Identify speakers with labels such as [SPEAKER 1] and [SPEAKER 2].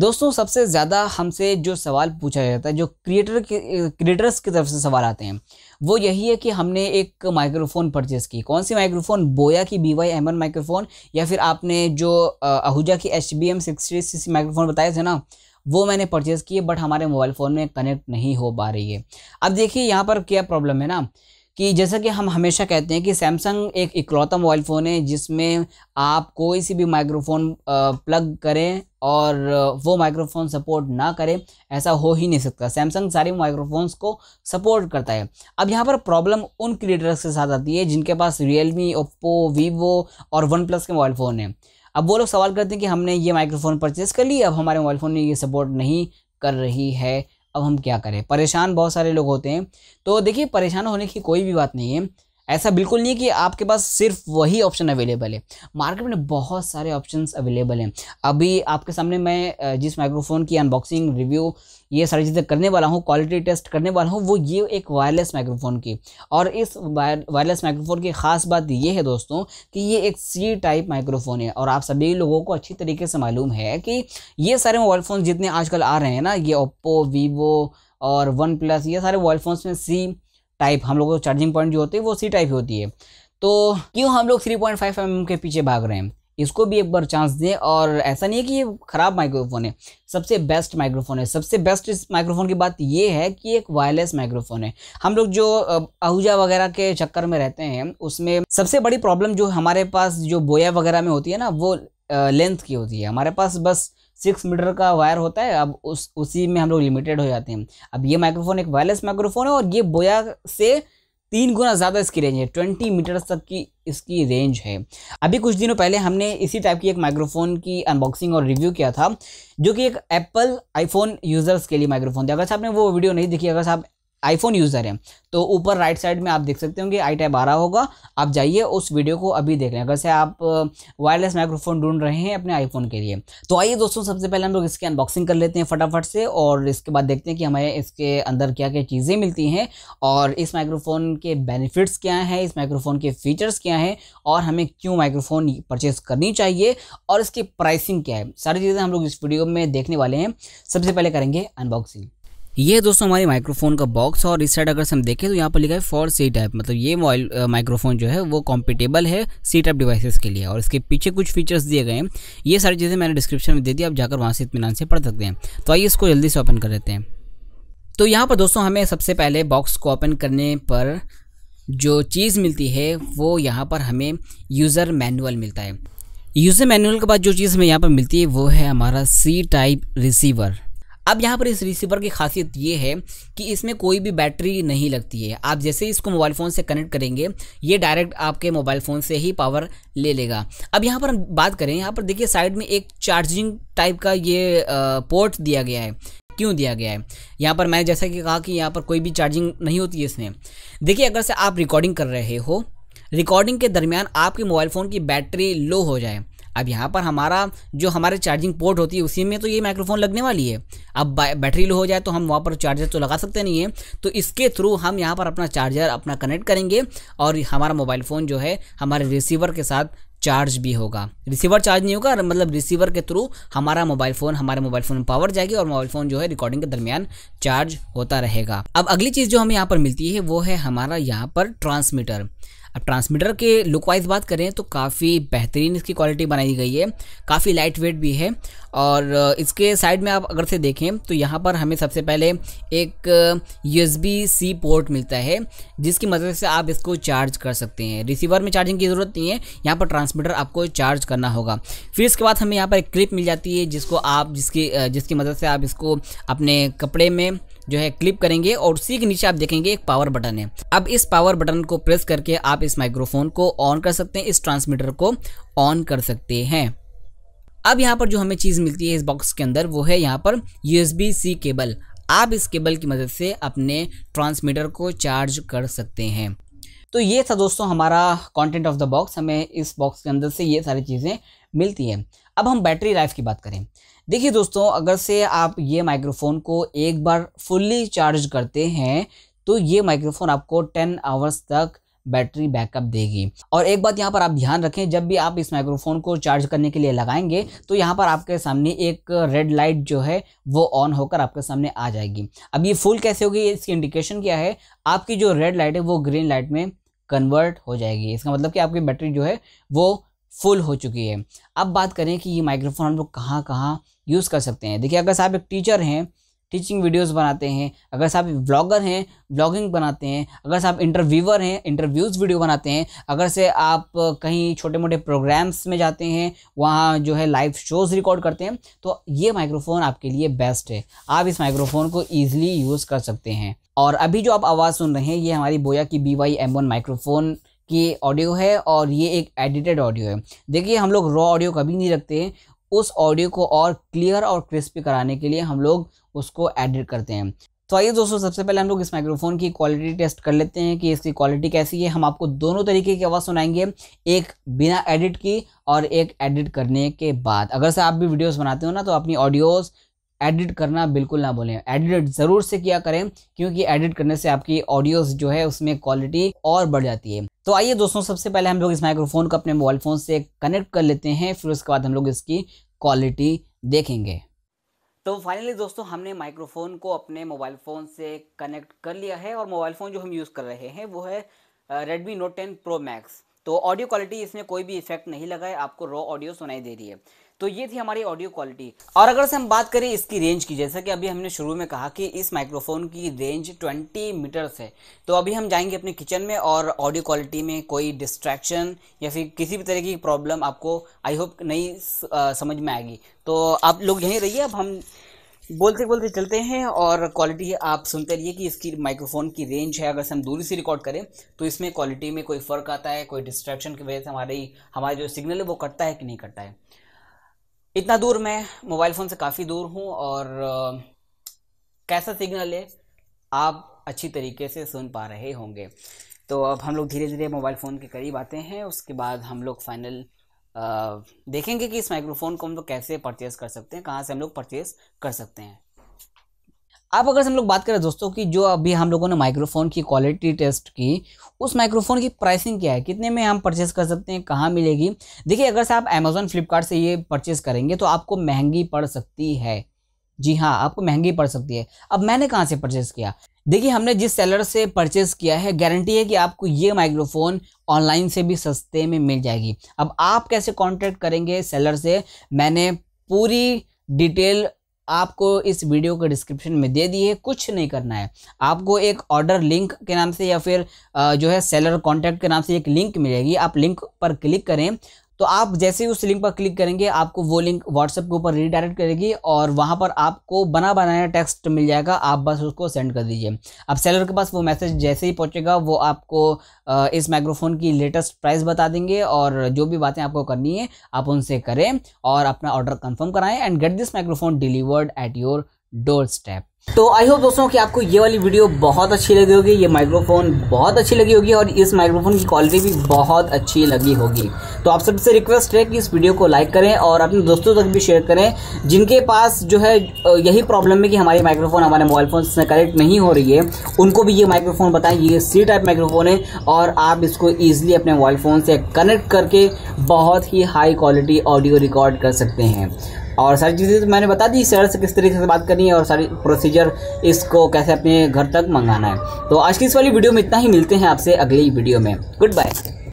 [SPEAKER 1] दोस्तों सबसे ज़्यादा हमसे जो सवाल पूछा जाता है जो क्रिएटर के क्रिएटर्स की तरफ से सवाल आते हैं वो यही है कि हमने एक माइक्रोफोन परचेज़ की कौन सी माइक्रोफोन बोया की B Y M N microphone या फिर आपने जो आहूजा की H B M sixty C microphone बताए थे ना वो मैंने परचेज़ किए बट हमारे मोबाइल फ़ोन में कनेक्ट नहीं हो पा रही है अब देखिए यहाँ पर क्या प्रॉब्लम है ना कि जैसा कि हम हमेशा कहते हैं कि सैमसंग एक इकलौता मोबाइल फ़ोन है जिसमें आप कोई सी भी माइक्रोफोन प्लग करें और वो माइक्रोफोन सपोर्ट ना करें ऐसा हो ही नहीं सकता सैमसंग सारे माइक्रोफोन्स को सपोर्ट करता है अब यहाँ पर प्रॉब्लम उन क्रिएटर्स के साथ आती है जिनके पास रियलमी ओप्पो वीवो और वन प्लस के मोबाइल फ़ोन हैं अब वो लोग सवाल करते हैं कि हमने ये माइक्रोफोन परचेज़ कर ली अब हमारे मोबाइल फ़ोन में ये सपोर्ट नहीं कर रही है अब हम क्या करें परेशान बहुत सारे लोग होते हैं तो देखिए परेशान होने की कोई भी बात नहीं है ऐसा बिल्कुल नहीं कि आपके पास सिर्फ वही ऑप्शन अवेलेबल है मार्केट में बहुत सारे ऑप्शंस अवेलेबल हैं अभी आपके सामने मैं जिस माइक्रोफोन की अनबॉक्सिंग रिव्यू ये सारी चीज़ें करने वाला हूँ क्वालिटी टेस्ट करने वाला हूँ वो ये एक वायरलेस माइक्रोफोन की और इस वायरलेस माइक्रोफोन की ख़ास बात ये है दोस्तों कि ये एक सी टाइप माइक्रोफोन है और आप सभी लोगों को अच्छी तरीके से मालूम है कि ये सारे मोबाइल फ़ोन जितने आजकल आ रहे हैं ना ये ओप्पो वीवो और वन प्लस ये सारे मोबाइल फ़ोन्स में सी टाइप हम लोग को चार्जिंग पॉइंट जो होते हैं वो सी टाइप होती है तो क्यों हम लोग थ्री पॉइंट फाइव एम के पीछे भाग रहे हैं इसको भी एक बार चांस दें और ऐसा नहीं है कि ये ख़राब माइक्रोफोन है सबसे बेस्ट माइक्रोफोन है सबसे बेस्ट इस माइक्रोफोन की बात ये है कि एक वायरलेस माइक्रोफोन है हम लोग जो आहूजा वगैरह के चक्कर में रहते हैं उसमें सबसे बड़ी प्रॉब्लम जो हमारे पास जो बोया वगैरह में होती है ना वो लेंथ की होती है हमारे पास बस सिक्स मीटर का वायर होता है अब उस उसी में हम लोग लिमिटेड हो जाते हैं अब ये माइक्रोफोन एक वायरलेस माइक्रोफोन है और ये बोया से तीन गुना ज़्यादा इसकी रेंज है ट्वेंटी मीटर तक की इसकी रेंज है अभी कुछ दिनों पहले हमने इसी टाइप की एक माइक्रोफोन की अनबॉक्सिंग और रिव्यू किया था जो कि एक एप्पल आईफोन यूज़र्स के लिए माइक्रोफोन था अगर आपने वो वीडियो नहीं देखी अगर आप आईफोन यूज़र हैं तो ऊपर राइट साइड में आप देख सकते होंगे आई टाइप आ रहा होगा आप जाइए उस वीडियो को अभी देख लें अगर से आप वायरलेस माइक्रोफोन ढूंढ रहे हैं अपने आईफोन के लिए तो आइए दोस्तों सबसे पहले हम लोग इसकी अनबॉक्सिंग कर लेते हैं फटाफट से और इसके बाद देखते हैं कि हमें इसके अंदर क्या क्या चीज़ें मिलती हैं और इस माइक्रोफोन के बेनिफिट्स क्या हैं इस माइक्रोफोन के फ़ीचर्स क्या हैं और हमें क्यों माइक्रोफोन परचेज़ करनी चाहिए और इसकी प्राइसिंग क्या है सारी चीज़ें हम लोग इस वीडियो में देखने वाले हैं सबसे पहले करेंगे अनबॉक्सिंग ये दोस्तों हमारी माइक्रोफोन का बॉक्स और इस साइड अगर हम देखें तो यहाँ पर लिखा है फॉर सी टाइप मतलब ये मोबाइल माइक्रोफोन जो है वो कॉम्पिटेबल है सी टाइप डिवाइसेस के लिए और इसके पीछे कुछ फीचर्स दिए गए हैं ये सारी चीज़ें मैंने डिस्क्रिप्शन में दे दी आप जाकर वहाँ से इतमान से पढ़ सकते हैं तो आइए इसको जल्दी से ओपन कर लेते हैं तो यहाँ पर दोस्तों हमें सबसे पहले बॉक्स को ओपन करने पर जो चीज़ मिलती है वो यहाँ पर हमें यूज़र मैनुअल मिलता है यूज़र मैनुअल के बाद जो चीज़ हमें यहाँ पर मिलती है वो है हमारा सी टाइप रिसीवर अब यहाँ पर इस रिसीवर की खासियत ये है कि इसमें कोई भी बैटरी नहीं लगती है आप जैसे इसको मोबाइल फ़ोन से कनेक्ट करेंगे ये डायरेक्ट आपके मोबाइल फ़ोन से ही पावर ले लेगा अब यहाँ पर हम बात करें यहाँ पर देखिए साइड में एक चार्जिंग टाइप का ये पोर्ट दिया गया है क्यों दिया गया है यहाँ पर मैंने जैसा कि कहा कि यहाँ पर कोई भी चार्जिंग नहीं होती है इसमें देखिए अगर से आप रिकॉर्डिंग कर रहे हो रिकॉर्डिंग के दरमियान आपके मोबाइल फ़ोन की बैटरी लो हो जाए अब यहाँ पर हमारा जो हमारे चार्जिंग पोर्ट होती है उसी में तो ये माइक्रोफोन लगने वाली है अब बैटरी लो हो जाए तो हम वहाँ पर चार्जर तो लगा सकते नहीं है तो इसके थ्रू हम यहाँ पर अपना चार्जर अपना कनेक्ट करेंगे और हमारा मोबाइल फ़ोन जो है हमारे रिसीवर के साथ चार्ज भी होगा रिसीवर चार्ज नहीं होगा मतलब रिसीवर के थ्रू हमारा मोबाइल फ़ोन हमारे मोबाइल फ़ोन में पावर जाएगी और मोबाइल फ़ोन जो है रिकॉर्डिंग के दरमियान चार्ज होता रहेगा अब अगली चीज़ जो हमें यहाँ पर मिलती है वो है हमारा यहाँ पर ट्रांसमीटर अब ट्रांसमीटर के लुक वाइज बात करें तो काफ़ी बेहतरीन इसकी क्वालिटी बनाई गई है काफ़ी लाइट वेट भी है और इसके साइड में आप अगर से देखें तो यहाँ पर हमें सबसे पहले एक यू सी पोर्ट मिलता है जिसकी मदद से आप इसको चार्ज कर सकते हैं रिसीवर में चार्जिंग की ज़रूरत नहीं है यहाँ पर ट्रांसमीटर आपको चार्ज करना होगा फिर इसके बाद हमें यहाँ पर एक क्लिप मिल जाती है जिसको आप जिसकी जिसकी मदद से आप इसको अपने कपड़े में जो है क्लिप करेंगे और उसी के नीचे आप देखेंगे एक पावर बटन है अब इस पावर बटन को प्रेस करके आप इस माइक्रोफोन को ऑन कर सकते हैं इस ट्रांसमीटर को ऑन कर सकते हैं अब यहाँ पर जो हमें चीज़ मिलती है इस बॉक्स के अंदर वो है यहाँ पर यू सी केबल आप इस केबल की मदद से अपने ट्रांसमीटर को चार्ज कर सकते हैं तो ये था दोस्तों हमारा कंटेंट ऑफ द बॉक्स हमें इस बॉक्स के अंदर से ये सारी चीज़ें मिलती हैं अब हम बैटरी लाइफ की बात करें देखिए दोस्तों अगर से आप ये माइक्रोफोन को एक बार फुल्ली चार्ज करते हैं तो ये माइक्रोफोन आपको टेन आवर्स तक बैटरी बैकअप देगी और एक बात यहाँ पर आप ध्यान रखें जब भी आप इस माइक्रोफोन को चार्ज करने के लिए लगाएंगे तो यहाँ पर आपके सामने एक रेड लाइट जो है वो ऑन होकर आपके सामने आ जाएगी अब ये फुल कैसे होगी इसकी इंडिकेशन क्या है आपकी जो रेड लाइट है वो ग्रीन लाइट में कन्वर्ट हो जाएगी इसका मतलब कि आपकी बैटरी जो है वो फुल हो चुकी है अब बात करें कि ये माइक्रोफोन हम लोग कहाँ कहाँ यूज़ कर सकते हैं देखिए अगर साहब एक टीचर हैं टीचिंग वीडियोस बनाते हैं अगर साहब ब्लॉगर हैं ब्लॉगिंग बनाते हैं अगर साहब इंटरव्यूअर हैं इंटरव्यूज़ वीडियो बनाते हैं अगर से आप कहीं छोटे मोटे प्रोग्राम्स में जाते हैं वहाँ जो है लाइव शोज़ रिकॉर्ड करते हैं तो ये माइक्रोफोन आपके लिए बेस्ट है आप इस माइक्रोफोन को ईजिली यूज़ कर सकते हैं और अभी जो आप आवाज़ सुन रहे हैं ये हमारी बोया की B Y M one microphone कि ऑडियो है और ये एक एडिटेड ऑडियो है देखिए हम लोग रॉ ऑडियो कभी नहीं रखते हैं उस ऑडियो को और क्लियर और क्रिस्पी कराने के लिए हम लोग उसको एडिट करते हैं तो आइए दोस्तों सबसे पहले हम लोग इस माइक्रोफोन की क्वालिटी टेस्ट कर लेते हैं कि इसकी क्वालिटी कैसी है हम आपको दोनों तरीके की आवाज़ सुनाएंगे एक बिना एडिट की और एक एडिट करने के बाद अगर से आप भी वीडियोस बनाते हो ना तो अपनी ऑडियोज़ एडिट करना बिल्कुल ना बोलें एडिट ज़रूर से किया करें क्योंकि एडिट करने से आपकी ऑडियो जो है उसमें क्वालिटी और बढ़ जाती है तो आइए दोस्तों सबसे पहले हम लोग इस माइक्रोफोन को अपने मोबाइल फ़ोन से कनेक्ट कर लेते हैं फिर उसके बाद हम लोग इसकी क्वालिटी देखेंगे तो फाइनली दोस्तों हमने माइक्रोफोन को अपने मोबाइल फ़ोन से कनेक्ट कर लिया है और मोबाइल फ़ोन जो हम यूज़ कर रहे हैं वो है Redmi Note ten Pro Max तो ऑडियो क्वालिटी इसमें कोई भी इफेक्ट नहीं लगा है आपको रॉ ऑडियो सुनाई दे रही है तो ये थी हमारी ऑडियो क्वालिटी और अगर से हम बात करें इसकी रेंज की जैसा कि अभी हमने शुरू में कहा कि इस माइक्रोफोन की रेंज 20 मीटर्स है तो अभी हम जाएंगे अपने किचन में और ऑडियो क्वालिटी में कोई डिस्ट्रैक्शन या फिर किसी भी तरह की प्रॉब्लम आपको आई होप नहीं समझ में आएगी तो आप लोग यहीं रहिए अब हम बोलते बोलते चलते हैं और क्वालिटी आप सुनते रहिए कि इसकी माइक्रोफोन की रेंज है अगर से हम दूरी से रिकॉर्ड करें तो इसमें क्वालिटी में कोई फ़र्क आता है कोई डिस्ट्रैक्शन की वजह से हमारी हमारा जो सिग्नल है वो कटता है कि नहीं कटता है इतना दूर मैं मोबाइल फ़ोन से काफ़ी दूर हूँ और कैसा सिग्नल है आप अच्छी तरीके से सुन पा रहे होंगे तो अब हम लोग धीरे धीरे मोबाइल फ़ोन के करीब आते हैं उसके बाद हम लोग फाइनल देखेंगे कि इस माइक्रोफोन को हम लोग कैसे परचेज़ कर सकते हैं कहाँ से हम लोग परचेज़ कर सकते हैं अब अगर हम लोग बात करें दोस्तों कि जो अभी हम लोगों ने माइक्रोफोन की क्वालिटी टेस्ट की उस माइक्रोफोन की प्राइसिंग क्या है कितने में हम परचेस कर सकते हैं कहाँ मिलेगी देखिए अगर से आप अमेज़ोन फ्लिपकार्ट से ये परचेस करेंगे तो आपको महंगी पड़ सकती है जी हाँ आपको महंगी पड़ सकती है अब मैंने कहाँ से परचेस किया देखिए हमने जिस सेलर से परचेस किया है गारंटी है कि आपको ये माइक्रोफोन ऑनलाइन से भी सस्ते में मिल जाएगी अब आप कैसे कॉन्टेक्ट करेंगे सेलर से मैंने पूरी डिटेल आपको इस वीडियो के डिस्क्रिप्शन में दे दी है कुछ नहीं करना है आपको एक ऑर्डर लिंक के नाम से या फिर जो है सेलर कॉन्टैक्ट के नाम से एक लिंक मिलेगी आप लिंक पर क्लिक करें तो आप जैसे ही उस लिंक पर क्लिक करेंगे आपको वो लिंक व्हाट्सएप के ऊपर रीडायरेक्ट करेगी और वहाँ पर आपको बना बनाया टेक्स्ट मिल जाएगा आप बस उसको सेंड कर दीजिए अब सेलर के पास वो मैसेज जैसे ही पहुँचेगा वो आपको इस माइक्रोफोन की लेटेस्ट प्राइस बता देंगे और जो भी बातें आपको करनी है आप उनसे करें और अपना ऑर्डर कन्फर्म कराएं and get this microphone delivered at your doorstep तो आई होप दोस्तों कि आपको ये वाली वीडियो बहुत अच्छी लगी होगी ये माइक्रोफोन बहुत अच्छी लगी होगी और इस माइक्रोफोन की क्वालिटी भी बहुत अच्छी लगी होगी तो आप सबसे रिक्वेस्ट है कि इस वीडियो को लाइक करें और अपने दोस्तों तक भी शेयर करें जिनके पास जो है यही प्रॉब्लम है कि हमारी माइक्रोफोन हमारे मोबाइल फ़ोन से कनेक्ट नहीं हो रही है उनको भी ये माइक्रोफोन बताएं ये सी टाइप माइक्रोफोन है और आप इसको ईजिली अपने मोबाइल फ़ोन से कनेक्ट करके बहुत ही हाई क्वालिटी ऑडियो रिकॉर्ड कर सकते हैं और सारी चीज़ें तो मैंने बता दी सर से किस तरीके से बात करनी है और सारी प्रोसीजर इसको कैसे अपने घर तक मंगाना है तो आज की इस वाली वीडियो में इतना ही मिलते हैं आपसे अगली वीडियो में गुड बाय